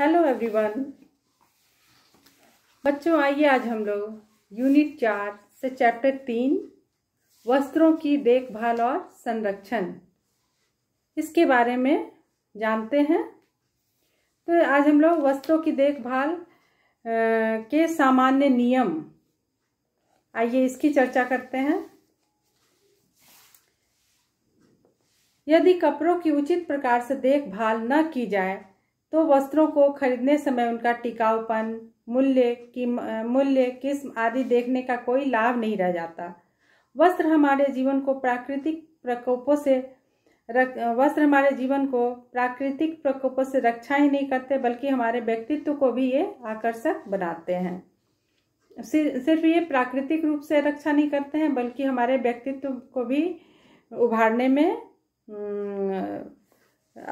hello everyone बच्चों आइए आज हम लोग यूनिट चार से चैप्टर तीन वस्त्रों की देखभाल और संरक्षण इसके बारे में जानते हैं तो आज हम लोग वस्त्रों की देखभाल के सामान्य नियम आइए इसकी चर्चा करते हैं यदि कपड़ों की उचित प्रकार से देखभाल न की जाए तो वस्त्रों को खरीदने समय उनका टिकाऊपन मूल्य की मूल्य किस्म आदि देखने का कोई लाभ नहीं रह जाता वस्त्र हमारे जीवन को प्राकृतिक प्रकोपों से रक, वस्त्र हमारे जीवन को प्राकृतिक प्रकोपों से रक्षा ही नहीं करते बल्कि हमारे व्यक्तित्व को भी ये आकर्षक बनाते हैं सिर्फ ये प्राकृतिक रूप से रक्षा नहीं करते हैं बल्कि हमारे व्यक्तित्व को भी उभारने में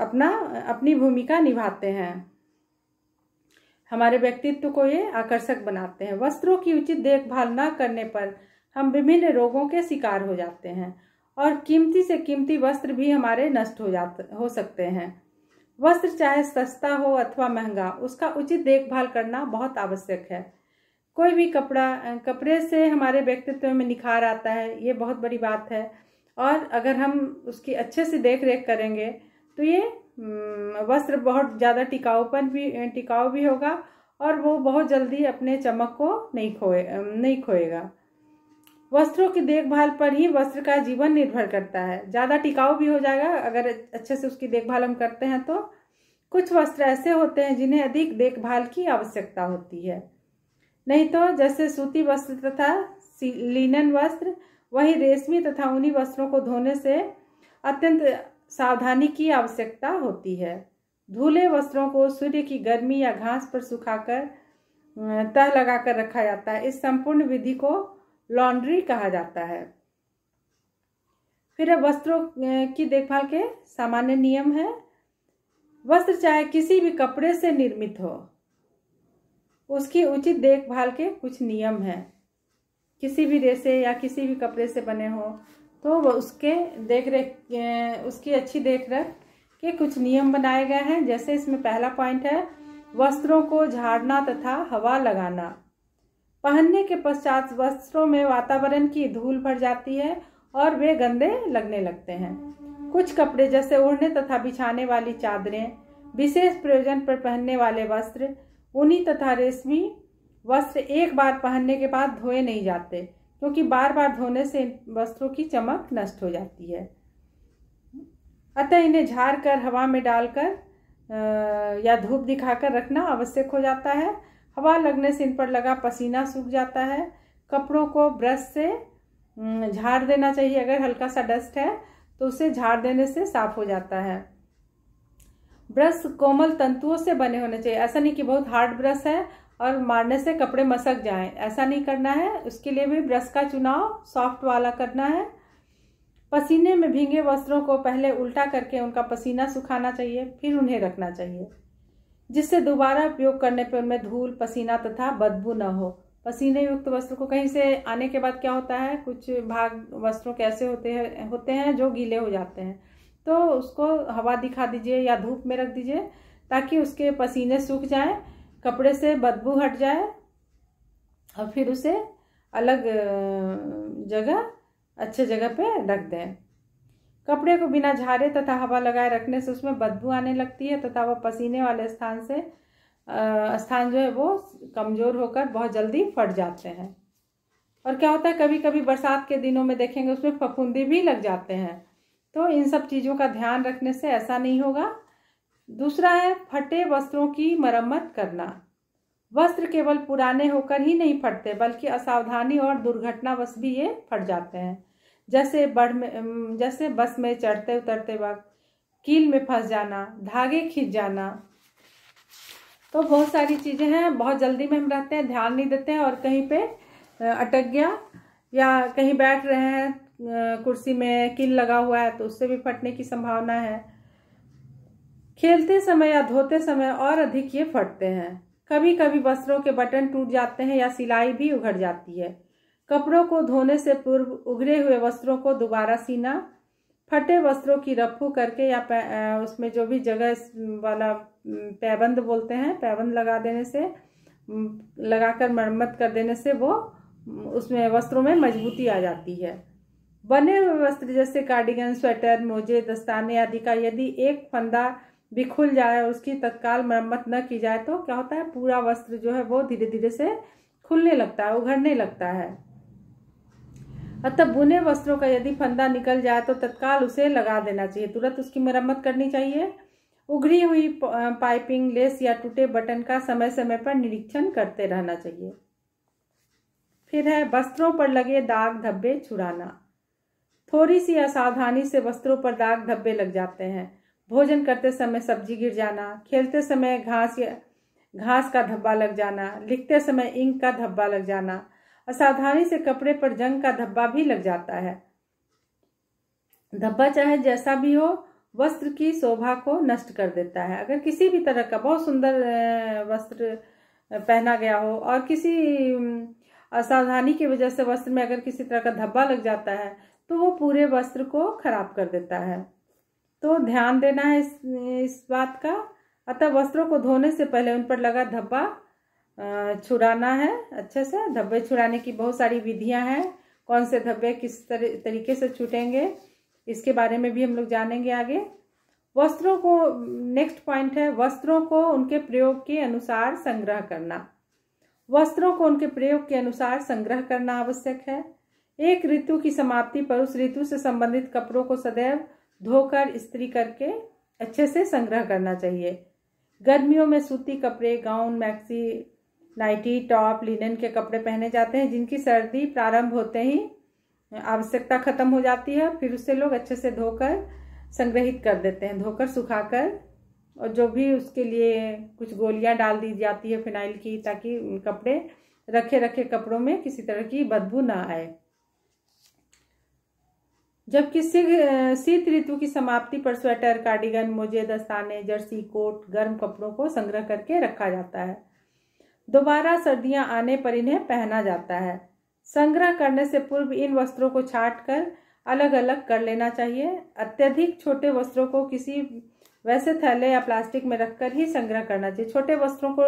अपना अपनी भूमिका निभाते हैं हमारे व्यक्तित्व को ये आकर्षक बनाते हैं वस्त्रों की उचित देखभाल न करने पर हम विभिन्न रोगों के शिकार हो जाते हैं और कीमती से कीमती वस्त्र भी हमारे नष्ट हो जाते हो सकते हैं वस्त्र चाहे सस्ता हो अथवा महंगा उसका उचित देखभाल करना बहुत आवश्यक है कोई भी कपड़ा कपड़े से हमारे व्यक्तित्व में निखार आता है ये बहुत बड़ी बात है और अगर हम उसकी अच्छे से देख रेख करेंगे तो ये हम्म, वस्त्र बहुत ज़्यादा टिकाऊपन भी टिकाऊ भी होगा और वो बहुत जल्दी अपने चमक को नहीं खोए नहीं खोएगा वस्त्रों की देखभाल पर ही वस्त्र का जीवन निर्भर करता है ज़्यादा टिकाऊ भी हो जाएगा अगर अच्छे से उसकी देखभाल हम करते हैं तो कुछ वस्त्र ऐसे होते हैं जिन्हें अधिक देखभाल की आवश्यकता होती है नहीं तो जैसे सूती वस्त्र तथा लिनन वस्त्र वही रेशमी तथा ऊनी वस्त्रों को धोने से अत्यंत सावधानी की आवश्यकता होती है धूले वस्त्रों को सूर्य की गर्मी या घास पर सुखाकर तह लगाकर रखा जाता है इस संपूर्ण विधि को लॉन्ड्री कहा जाता है फिर वस्त्रों की देखभाल के सामान्य नियम है वस्त्र चाहे किसी भी कपड़े से निर्मित हो उसकी उचित देखभाल के कुछ नियम हैं किसी भी रेसे या किसी भी कपड़े से बने हों तो उसके देख रेख उसकी अच्छी देख रेख के कुछ नियम बनाए गए हैं जैसे इसमें पहला पॉइंट है वस्त्रों को झाड़ना तथा हवा लगाना पहनने के पश्चात वस्त्रों में वातावरण की धूल भर जाती है और वे गंदे लगने लगते हैं कुछ कपड़े जैसे ओढ़ने तथा बिछाने वाली चादरें विशेष प्रयोजन पर पहनने वाले वस्त्र ऊनी तथा रेशमी वस्त्र एक बार पहनने के बाद धोए नहीं जाते क्योंकि बार बार धोने से वस्त्रों की चमक नष्ट हो जाती है अतः इन्हें झाड़ कर हवा में डालकर या धूप दिखाकर रखना आवश्यक हो जाता है हवा लगने से इन पर लगा पसीना सूख जाता है कपड़ों को ब्रश से झाड़ देना चाहिए अगर हल्का सा डस्ट है तो उसे झाड़ देने से साफ हो जाता है ब्रश कोमल तंतुओं से बने होने चाहिए ऐसा नहीं कि बहुत हार्ड ब्रश है और मारने से कपड़े मसक जाएं ऐसा नहीं करना है उसके लिए भी ब्रश का चुनाव सॉफ्ट वाला करना है पसीने में भींगे वस्त्रों को पहले उल्टा करके उनका पसीना सुखाना चाहिए फिर उन्हें रखना चाहिए जिससे दोबारा उपयोग करने पर उनमें धूल पसीना तथा बदबू न हो पसीने युक्त वस्त्र को कहीं से आने के बाद क्या होता है कुछ भाग वस्त्रों कैसे होते हैं होते हैं जो गीले हो जाते हैं तो उसको हवा दिखा दीजिए या धूप में रख दीजिए ताकि उसके पसीने सूख जाएं कपड़े से बदबू हट जाए और फिर उसे अलग जगह अच्छे जगह पे रख दें कपड़े को बिना झाड़े तथा हवा लगाए रखने से उसमें बदबू आने लगती है तथा वह पसीने वाले स्थान से स्थान जो है वो कमज़ोर होकर बहुत जल्दी फट जाते हैं और क्या होता है कभी कभी बरसात के दिनों में देखेंगे उसमें फफूंदी भी लग जाते हैं तो इन सब चीज़ों का ध्यान रखने से ऐसा नहीं होगा दूसरा है फटे वस्त्रों की मरम्मत करना वस्त्र केवल पुराने होकर ही नहीं फटते बल्कि असावधानी और दुर्घटनावश भी ये फट जाते हैं जैसे बढ़ में जैसे बस में चढ़ते उतरते वक्त कील में फंस जाना धागे खींच जाना तो बहुत सारी चीज़ें हैं बहुत जल्दी में हम रहते हैं ध्यान नहीं देते हैं और कहीं पे अटक गया या कहीं बैठ रहे हैं कुर्सी में कील लगा हुआ है तो उससे भी फटने की संभावना है खेलते समय या धोते समय और अधिक ये फटते हैं कभी कभी वस्त्रों के बटन टूट जाते हैं या सिलाई भी उघड़ जाती है कपड़ों को धोने से पूर्व उघरे हुए वस्त्रों को दोबारा सीना फटे वस्त्रों की रफू करके या उसमें जो भी जगह वाला पैबंद बोलते हैं पैबंद लगा देने से लगाकर मरम्मत कर देने से वो उसमें वस्त्रों में मजबूती आ जाती है बने हुए वस्त्र जैसे कार्डिगन स्वेटर मोजे दस्ताने आदि का यदि एक फंदा भी खुल जाए उसकी तत्काल मरम्मत न की जाए तो क्या होता है पूरा वस्त्र जो है वो धीरे धीरे से खुलने लगता है उघरने लगता है अतः बुने वस्त्रों का यदि फंदा निकल जाए तो तत्काल उसे लगा देना चाहिए तुरंत उसकी मरम्मत करनी चाहिए उघरी हुई पाइपिंग लेस या टूटे बटन का समय समय पर निरीक्षण करते रहना चाहिए फिर है वस्त्रों पर लगे दाग धब्बे छुड़ाना थोड़ी सी असावधानी से वस्त्रों पर दाग धब्बे लग जाते हैं भोजन करते समय सब्जी गिर जाना खेलते समय घास या घास का धब्बा लग जाना लिखते समय इंक का धब्बा लग जाना असावधानी से कपड़े पर जंग का धब्बा भी लग जाता है धब्बा चाहे जैसा भी हो वस्त्र की शोभा को नष्ट कर देता है अगर किसी भी तरह का बहुत सुंदर वस्त्र पहना गया हो और किसी असावधानी की वजह से वस्त्र में अगर किसी तरह का धब्बा लग जाता है तो वो पूरे वस्त्र को खराब कर देता है तो ध्यान देना है इस इस बात का अतः वस्त्रों को धोने से पहले उन पर लगा धब्बा छुड़ाना है अच्छे से धब्बे छुड़ाने की बहुत सारी विधियां हैं कौन से धब्बे किस तरीके से छूटेंगे इसके बारे में भी हम लोग जानेंगे आगे वस्त्रों को नेक्स्ट पॉइंट है वस्त्रों को उनके प्रयोग के अनुसार संग्रह करना वस्त्रों को उनके प्रयोग के अनुसार संग्रह करना आवश्यक है एक ऋतु की समाप्ति पर उस ऋतु से संबंधित कपड़ों को सदैव धोकर इस्त्री करके अच्छे से संग्रह करना चाहिए गर्मियों में सूती कपड़े gown maxi nighty top linen के कपड़े पहने जाते हैं जिनकी सर्दी प्रारंभ होते ही आवश्यकता खत्म हो जाती है फिर उसे लोग अच्छे से धोकर संग्रहित कर देते हैं धोकर सुखाकर और जो भी उसके लिए कुछ गोलियां डाल दी जाती है फिनाइल की ताकि कपड़े रखे रखे कपड़ों में किसी तरह की बदबू ना आए जबकि शीत ऋतु की समाप्ति पर स्वेटर कार्डिगन मोजे दस्ताने जर्सी कोट गर्म कपड़ों को संग्रह करके रखा जाता है दोबारा सर्दियां आने पर इन्हें पहना जाता है संग्रह करने से पूर्व इन वस्त्रों को छाट कर अलग अलग कर लेना चाहिए अत्यधिक छोटे वस्त्रों को किसी वैसे थैले या प्लास्टिक में रखकर ही संग्रह करना चाहिए छोटे वस्त्रों को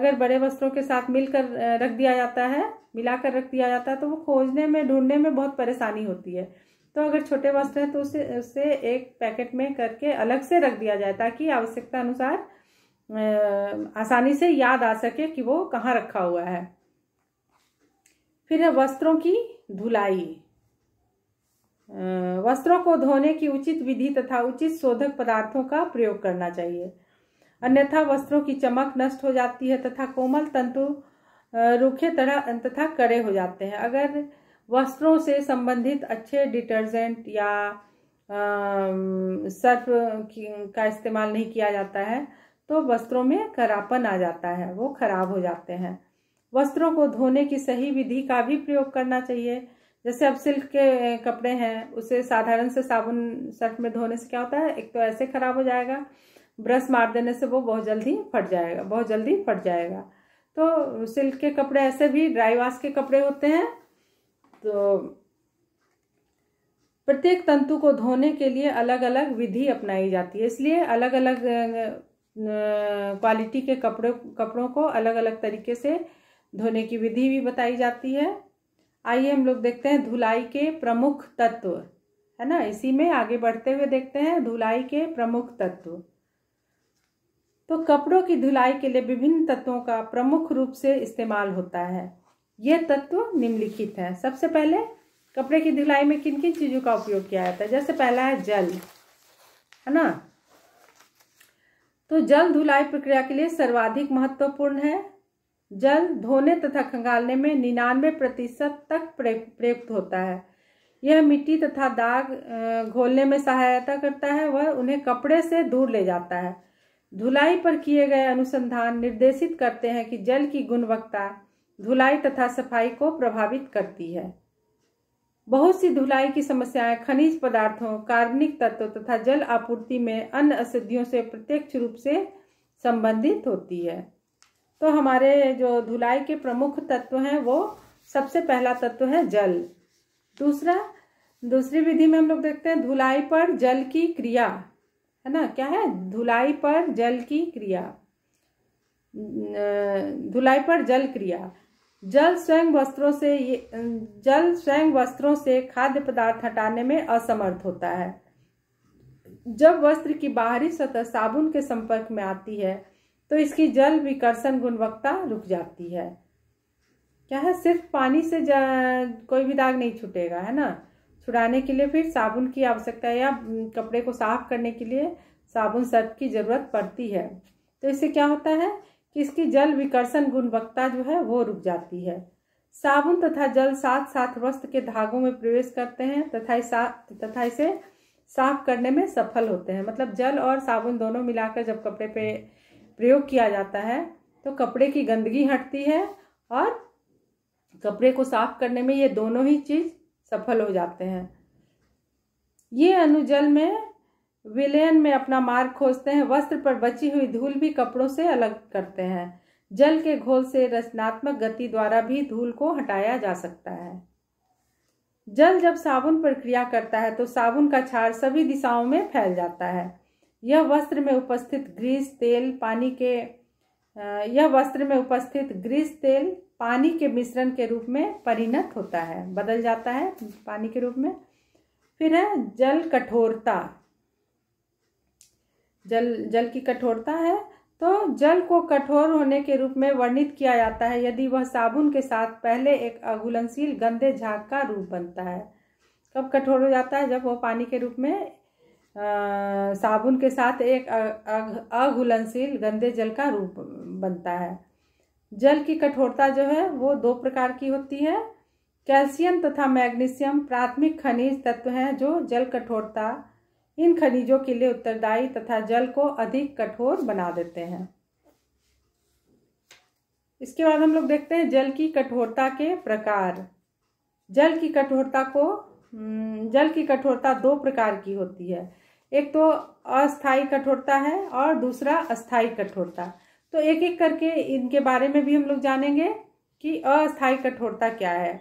अगर बड़े वस्त्रों के साथ मिलकर रख दिया जाता है मिलाकर रख दिया जाता है तो वो खोजने में ढूंढने में बहुत परेशानी होती है तो अगर छोटे वस्त्र हैं तो उसे उसे एक पैकेट में करके अलग से रख दिया जाए ताकि आवश्यकता अनुसार आसानी से याद आ सके कि वो कहाँ रखा हुआ है फिर है वस्त्रों की धुलाई वस्त्रों को धोने की उचित विधि तथा उचित शोधक पदार्थों का प्रयोग करना चाहिए अन्यथा वस्त्रों की चमक नष्ट हो जाती है तथा कोमल तंतु रूखे तरह तथा कड़े हो जाते हैं अगर वस्त्रों से संबंधित अच्छे डिटर्जेंट या सर्फ का इस्तेमाल नहीं किया जाता है तो वस्त्रों में करापन आ जाता है वो खराब हो जाते हैं वस्त्रों को धोने की सही विधि का भी प्रयोग करना चाहिए जैसे अब सिल्क के कपड़े हैं उसे साधारण से साबुन सर्फ में धोने से क्या होता है एक तो ऐसे ख़राब हो जाएगा ब्रश मार देने से वो बहुत जल्दी फट जाएगा बहुत जल्दी फट जाएगा तो सिल्क के कपड़े ऐसे भी ड्राई वाश के कपड़े होते हैं तो प्रत्येक तंतु को धोने के लिए अलग अलग विधि अपनाई जाती है इसलिए अलग अलग क्वालिटी के कपड़े कपड़ों को अलग अलग तरीके से धोने की विधि भी बताई जाती है आइए हम लोग देखते हैं धुलाई के प्रमुख तत्व है ना इसी में आगे बढ़ते हुए देखते हैं धुलाई के प्रमुख तत्व तो कपड़ों की धुलाई के लिए विभिन्न तत्वों का प्रमुख रूप से इस्तेमाल होता है यह तत्व निम्नलिखित है सबसे पहले कपड़े की धुलाई में किन किन चीज़ों का उपयोग किया जाता है जैसे पहला है जल है ना तो जल धुलाई प्रक्रिया के लिए सर्वाधिक महत्वपूर्ण है जल धोने तथा खंगालने में निन्यानवे प्रतिशत तक प्रयुक्त होता है यह मिट्टी तथा दाग घोलने में सहायता करता है वह उन्हें कपड़े से दूर ले जाता है धुलाई पर किए गए अनुसंधान निर्देशित करते हैं कि जल की गुणवत्ता धुलाई तथा सफाई को प्रभावित करती है बहुत सी धुलाई की समस्याएं खनिज पदार्थों कार्बनिक तत्व तथा जल आपूर्ति में अन्य अशुद्धियों से प्रत्यक्ष रूप से संबंधित होती है तो हमारे जो धुलाई के प्रमुख तत्व हैं वो सबसे पहला तत्व है जल दूसरा दूसरी विधि में हम लोग देखते हैं धुलाई पर जल की क्रिया है ना क्या है धुलाई पर जल की क्रिया धुलाई पर जल क्रिया जल स्वयं वस्त्रों से जल स्वयं वस्त्रों से खाद्य पदार्थ हटाने में असमर्थ होता है जब वस्त्र की बाहरी सतह साबुन के संपर्क में आती है तो इसकी जल विकर्षण गुणवत्ता रुक जाती है क्या है सिर्फ पानी से कोई भी दाग नहीं छूटेगा है ना छुड़ाने के लिए फिर साबुन की आवश्यकता है या कपड़े को साफ करने के लिए साबुन सर्फ की ज़रूरत पड़ती है तो इससे क्या होता है कि इसकी जल विकर्षण गुणवत्ता जो है वो रुक जाती है साबुन तथा जल साथ साथ वस्त्र के धागों में प्रवेश करते हैं तथा इसा तथा इसे साफ करने में सफल होते हैं मतलब जल और साबुन दोनों मिलाकर जब कपड़े पे प्रयोग किया जाता है तो कपड़े की गंदगी हटती है और कपड़े को साफ करने में ये दोनों ही चीज़ सफल हो जाते हैं ये अनुजल में विलयन में अपना मार्ग खोजते हैं वस्त्र पर बची हुई धूल भी कपड़ों से अलग करते हैं जल के घोल से रचनात्मक गति द्वारा भी धूल को हटाया जा सकता है जल जब साबुन पर क्रिया करता है तो साबुन का छार सभी दिशाओं में फैल जाता है यह वस्त्र में उपस्थित ग्रीस तेल पानी के यह वस्त्र में उपस्थित ग्रीस तेल पानी के मिश्रण के रूप में परिणत होता है बदल जाता है पानी के रूप में फिर है जल कठोरता जल जल की कठोरता है तो जल को कठोर होने के रूप में वर्णित किया जाता है यदि वह साबुन के साथ पहले एक अघुलनशील गंदे झाग का रूप बनता है कब कठोर हो जाता है जब वह पानी के रूप में आ, साबुन के साथ एक अघुलनशील गंदे जल का रूप बनता है जल की कठोरता जो है वो दो प्रकार की होती है कैल्शियम तथा मैग्नीशियम प्राथमिक खनिज तत्व हैं जो जल कठोरता इन खनिजों के लिए उत्तरदायी तथा जल को अधिक कठोर बना देते हैं इसके बाद हम लोग देखते हैं जल की कठोरता के प्रकार जल की कठोरता को हम्म, जल की कठोरता दो प्रकार की होती है एक तो अस्थाई कठोरता है और दूसरा अस्थाई कठोरता तो एक एक करके इनके बारे में भी हम लोग जानेंगे कि अस्थाई कठोरता क्या है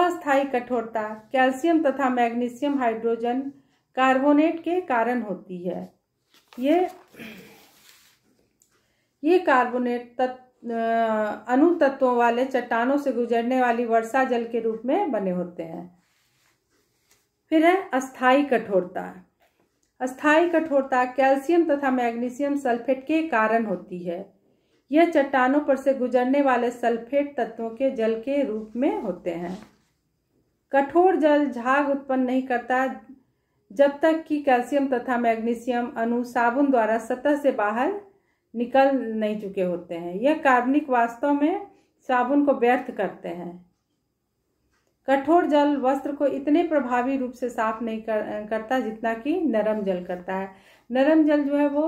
अस्थाई कठोरता कैल्शियम तथा मैग्नीशियम हाइड्रोजन कार्बोनेट के कारण होती है ये ये कार्बोनेट तत्व तत्वों वाले चट्टानों से गुजरने वाली वर्षा जल के रूप में बने होते हैं फिर है अस्थाई कठोरता अस्थाई कठोरता कैल्शियम तथा मैग्नीशियम सल्फेट के कारण होती है यह चट्टानों पर से गुजरने वाले सल्फेट तत्वों के जल के रूप में होते हैं कठोर जल झाग उत्पन्न नहीं करता जब तक कि कैल्शियम तथा मैग्नीशियम अणु साबुन द्वारा सतह से बाहर निकल नहीं चुके होते हैं यह कार्बनिक वास्तव में साबुन को व्यर्थ करते हैं कठोर जल वस्त्र को इतने प्रभावी रूप से साफ नहीं कर, करता जितना कि नरम जल करता है नरम जल जो है वो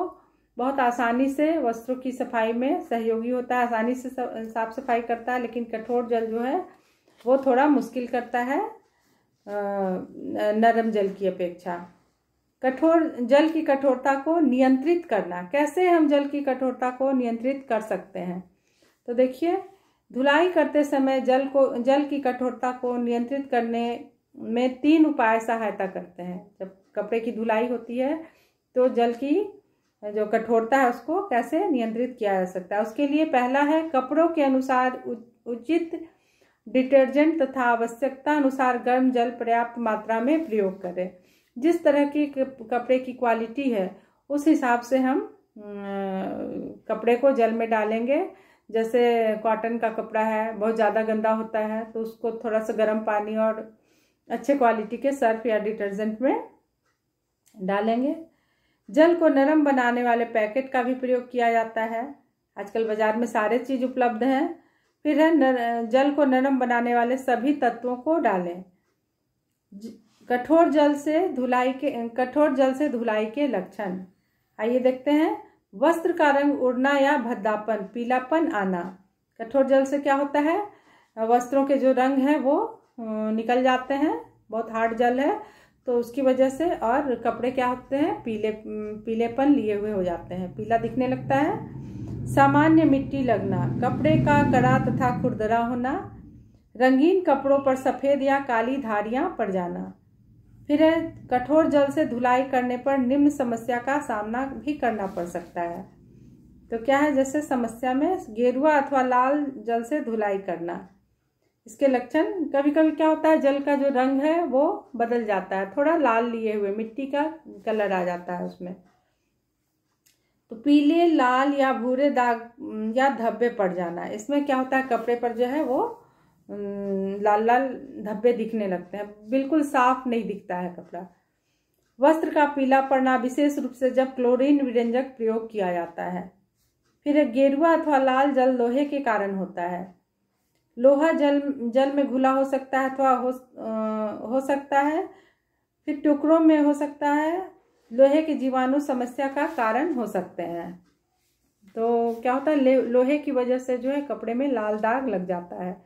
बहुत आसानी से वस्त्रों की सफाई में सहयोगी होता है आसानी से साफ सफाई करता है लेकिन कठोर जल जो है वो थोड़ा मुश्किल करता है नरम जल की अपेक्षा कठोर जल की कठोरता को नियंत्रित करना कैसे हम जल की कठोरता को नियंत्रित कर सकते हैं तो देखिए धुलाई करते समय जल को जल की कठोरता को नियंत्रित करने में तीन उपाय सहायता करते हैं जब कपड़े की धुलाई होती है तो जल की जो कठोरता है उसको कैसे नियंत्रित किया जा सकता है उसके लिए पहला है कपड़ों के अनुसार उचित डिटर्जेंट तथा आवश्यकता अनुसार गर्म जल पर्याप्त मात्रा में प्रयोग करें जिस तरह की कपड़े की क्वालिटी है उस हिसाब से हम कपड़े को जल में डालेंगे जैसे कॉटन का कपड़ा है बहुत ज़्यादा गंदा होता है तो उसको थोड़ा सा गर्म पानी और अच्छे क्वालिटी के सर्फ या डिटर्जेंट में डालेंगे जल को नरम बनाने वाले पैकेट का भी प्रयोग किया जाता है आजकल बाज़ार में सारे चीज़ उपलब्ध हैं फिर है जल को नरम बनाने वाले सभी तत्वों को डालें कठोर जल से धुलाई के कठोर जल से धुलाई के लक्षण आइए देखते हैं वस्त्र का रंग उड़ना या भद्दापन पीलापन आना कठोर जल से क्या होता है वस्त्रों के जो रंग हैं वो निकल जाते हैं बहुत हार्ड जल है तो उसकी वजह से और कपड़े क्या होते हैं पीले पीलेपन लिए हुए हो जाते हैं पीला दिखने लगता है सामान्य मिट्टी लगना कपड़े का कड़ा तथा खुरदरा होना रंगीन कपड़ों पर सफ़ेद या काली धारियां पड़ जाना फिर कठोर जल से धुलाई करने पर निम्न समस्या का सामना भी करना पड़ सकता है तो क्या है जैसे समस्या में गेरुआ अथवा लाल जल से धुलाई करना इसके लक्षण कभी कभी क्या होता है जल का जो रंग है वो बदल जाता है थोड़ा लाल लिए हुए मिट्टी का कलर आ जाता है उसमें तो पीले लाल या भूरे दाग या धब्बे पड़ जाना इसमें क्या होता है कपड़े पर जो है वो लाल लाल धब्बे दिखने लगते हैं बिल्कुल साफ नहीं दिखता है कपड़ा वस्त्र का पीला पड़ना विशेष रूप से जब क्लोरीन विरंजक प्रयोग किया जाता है फिर गेरुआ अथवा लाल जल लोहे के कारण होता है लोहा जल जल में घुला हो सकता है अथवा हो, हो सकता है फिर टुकड़ों में हो सकता है लोहे के जीवाणु समस्या का कारण हो सकते हैं तो क्या होता है लोहे की वजह से जो है कपड़े में लाल दाग लग जाता है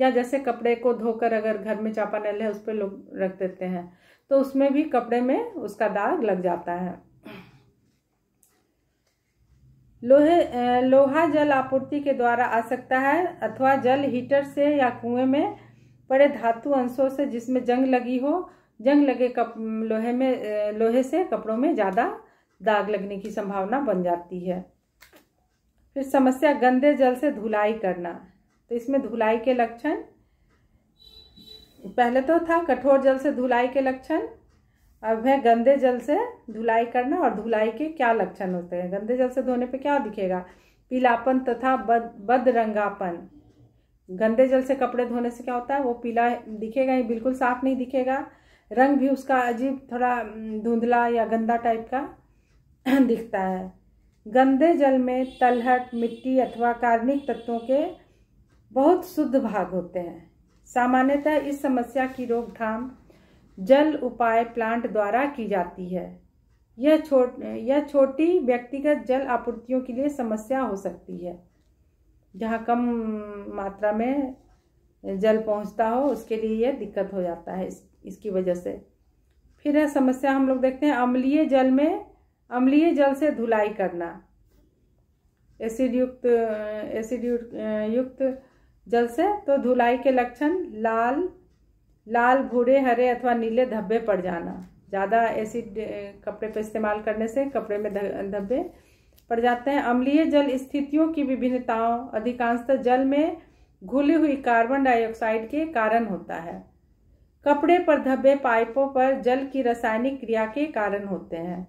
या जैसे कपड़े को धोकर अगर घर में चापा नल है उस पर लोग रख देते हैं तो उसमें भी कपड़े में उसका दाग लग जाता है लोहे लोहा जल आपूर्ति के द्वारा आ सकता है अथवा जल हीटर से या कुएं में पड़े धातु अंशों से जिसमें जंग लगी हो जंग लगे कप लोहे में लोहे से कपड़ों में ज़्यादा दाग लगने की संभावना बन जाती है फिर समस्या गंदे जल से धुलाई करना तो इसमें धुलाई के लक्षण पहले तो था कठोर जल से धुलाई के लक्षण अब है गंदे जल से धुलाई करना और धुलाई के क्या लक्षण होते हैं गंदे जल से धोने पे क्या दिखेगा पीलापन तथा बद बद रंगापन गंदे जल से कपड़े धोने से क्या होता है वो पीला दिखेगा ही बिल्कुल साफ नहीं दिखेगा रंग भी उसका अजीब थोड़ा धुंधला या गंदा टाइप का दिखता है गंदे जल में तलहट मिट्टी अथवा कार्बनिक तत्वों के बहुत शुद्ध भाग होते हैं सामान्यतः इस समस्या की रोकथाम जल उपाय प्लांट द्वारा की जाती है यह छोट यह छोटी व्यक्तिगत जल आपूर्तियों के लिए समस्या हो सकती है जहाँ कम मात्रा में जल पहुंचता हो उसके लिए यह दिक्कत हो जाता है इस, इसकी वजह से फिर है समस्या हम लोग देखते हैं अम्लीय जल में अम्लीय जल से धुलाई करना एसिड युक्त एसिड युक्त जल से तो धुलाई के लक्षण लाल लाल भूरे हरे अथवा नीले धब्बे पड़ जाना ज़्यादा एसिड कपड़े पर इस्तेमाल करने से कपड़े में धब्बे पड़ जाते हैं अम्लीय जल स्थितियों की विभिन्नताओं अधिकांशतः जल में घुली हुई कार्बन डाइऑक्साइड के कारण होता है कपड़े पर धब्बे पाइपों पर जल की रासायनिक क्रिया के कारण होते हैं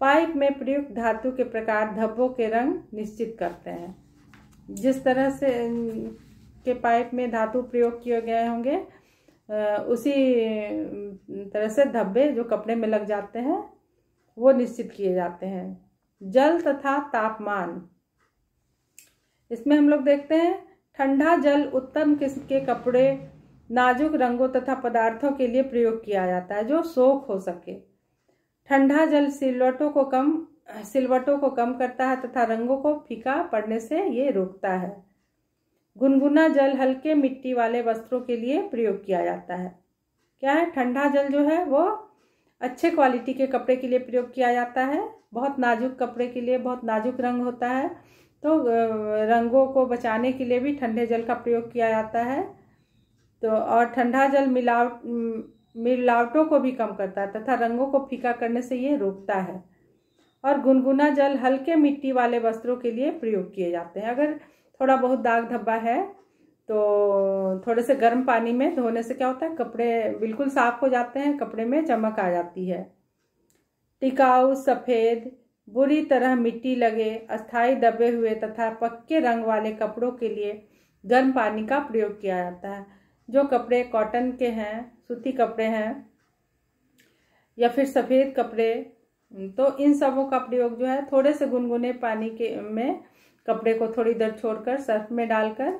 पाइप में प्रयुक्त धातु के प्रकार धब्बों के रंग निश्चित करते हैं जिस तरह से के पाइप में धातु प्रयोग किए गए होंगे उसी तरह से धब्बे जो कपड़े में लग जाते हैं वो निश्चित किए जाते हैं जल तथा तापमान इसमें हम लोग देखते हैं ठंडा जल उत्तम किस्म के कपड़े नाजुक रंगों तथा पदार्थों के लिए प्रयोग किया जाता है जो सोख हो सके ठंडा जल सिलवटों को कम सिलवटों को कम करता है तथा रंगों को फीका पड़ने से ये रोकता है गुनगुना जल हल्के मिट्टी वाले वस्त्रों के लिए प्रयोग किया जाता है क्या है ठंडा जल जो है वो अच्छे क्वालिटी के कपड़े के लिए प्रयोग किया जाता है बहुत नाजुक कपड़े के लिए बहुत नाजुक रंग होता है तो रंगों को बचाने के लिए भी ठंडे जल का प्रयोग किया जाता है तो और ठंडा जल मिलावट मिलावटों को भी कम करता है तथा रंगों को फीका करने से ये रोकता है और गुनगुना जल हल्के मिट्टी वाले वस्त्रों के लिए प्रयोग किए जाते हैं अगर थोड़ा बहुत दाग धब्बा है तो थोड़े से गर्म पानी में धोने से क्या होता है कपड़े बिल्कुल साफ हो जाते हैं कपड़े में चमक आ जाती है टिकाऊ सफ़ेद बुरी तरह मिट्टी लगे अस्थाई दबे हुए तथा पक्के रंग वाले कपड़ों के लिए गर्म पानी का प्रयोग किया जाता है जो कपड़े कॉटन के हैं सूती कपड़े हैं या फिर सफ़ेद कपड़े तो इन सबों का प्रयोग जो है थोड़े से गुनगुने पानी के में कपड़े को थोड़ी देर छोड़कर सर्फ में डालकर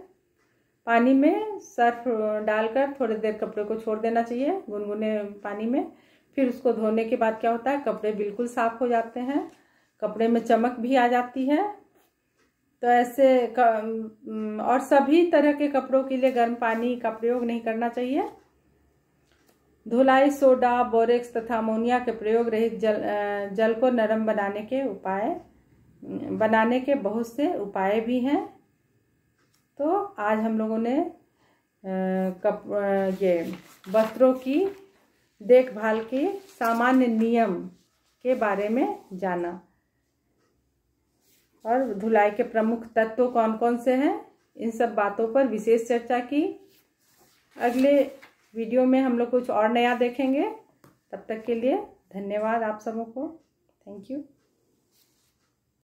पानी में सर्फ डालकर थोड़ी देर कपड़े को छोड़ देना चाहिए गुनगुने पानी में फिर उसको धोने के बाद क्या होता है कपड़े बिल्कुल साफ़ हो जाते हैं कपड़े में चमक भी आ जाती है तो ऐसे और सभी तरह के कपड़ों के लिए गर्म पानी का प्रयोग नहीं करना चाहिए धुलाई सोडा बोरेक्स तथा अमोनिया के प्रयोग रहित जल जल को नरम बनाने के उपाय बनाने के बहुत से उपाय भी हैं तो आज हम लोगों ने कप ये वस्त्रों की देखभाल के सामान्य नियम के बारे में जाना और धुलाई के प्रमुख तत्व कौन कौन से हैं इन सब बातों पर विशेष चर्चा की अगले वीडियो में हम लोग कुछ और नया देखेंगे तब तक के लिए धन्यवाद आप सबों को थैंक यू